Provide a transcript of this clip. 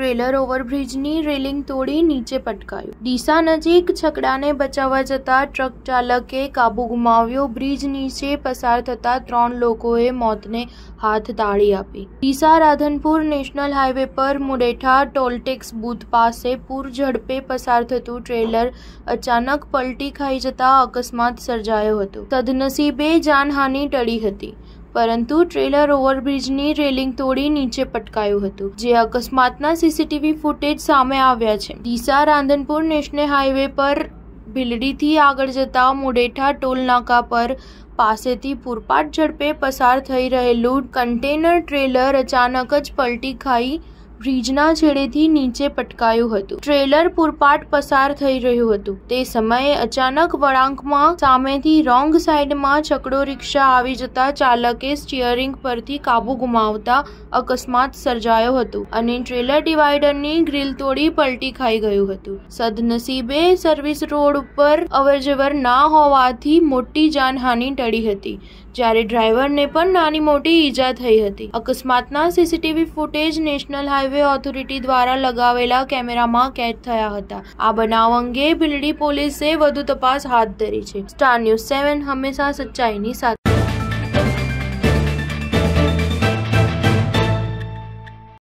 trailer ઓવરબ્રિજની railing તોડી નીચે પટકાયું ડીસા નજીક છકડાને બચાવવા જતા ટ્રક ચાલકે કાબુ ગુમાવ્યો બ્રિજ નીચે પસાર થતા ત્રણ લોકોએ મોતને હાથ તાળી આપી ડીસા રાધનપુર નેશનલ હાઈવે પર મુડેઠા ટોલટેક્સ બૂથ પાસે પૂર ઝડપે પસાર થતું ટ્રેલર અચાનક પલટી ખાઈ જતા અકસ્માત સર્જાયો હતો સદનસીબે જાનહાની ટળી હતી પરંતુ ટ્રેલર ઓવરબ્રિજની રેલિંગ તોડી નીચે પટકાયું હતું જે અકસ્માતના સીસીટીવી ફૂટેજ સામે આવ્યા છે ડીસા રાંધનપુર નેશનલ હાઈવે પર ભીલડીથી આગળ જતા મુડેઠા ટોલનાકા પર પાસેથી પૂરપાટ ઝડપે પસાર થઈ રહેલું કન્ટેનર ટ્રેલર અચાનક જ પલટી ખાઈ બ્રિજના છેડેથી નીચે પટકાયું હતું ટ્રેલર પૂરપાટ પસાર થઈ રહ્યું હતું તે સમયે અચાનક વળાંકમાં સામેથી રોંગ સાઈડમાં છકડો રિક્ષા આવી જતા ચાલકે સ્ટીયરિંગ પરથી કાબુ ગુમાવતા અકસ્માત સર્જાયો હતો અને ટ્રેલર ડિવાઈડરની ગ્રીલ તોડી પલટી ખાઈ ગયું હતું સદનસીબે સર્વિસ રોડ ઉપર અવરજવર ના હોવાથી મોટી જાનહાનિ ટળી હતી જ્યારે ડ્રાઈવરને પણ નાની મોટી ઈજા થઈ હતી અકસ્માતના CCTV footage national highway railway authority દ્વારા લગાવેલા કેમેરામાં કેદ થયા હતા આ બનાવ અંગે ભીલડી પોલીસે વધુ તપાસ હાથ ધરી છે સ્ટાર ન્યૂઝ સેવન હંમેશા સચ્ચાઈની સાથે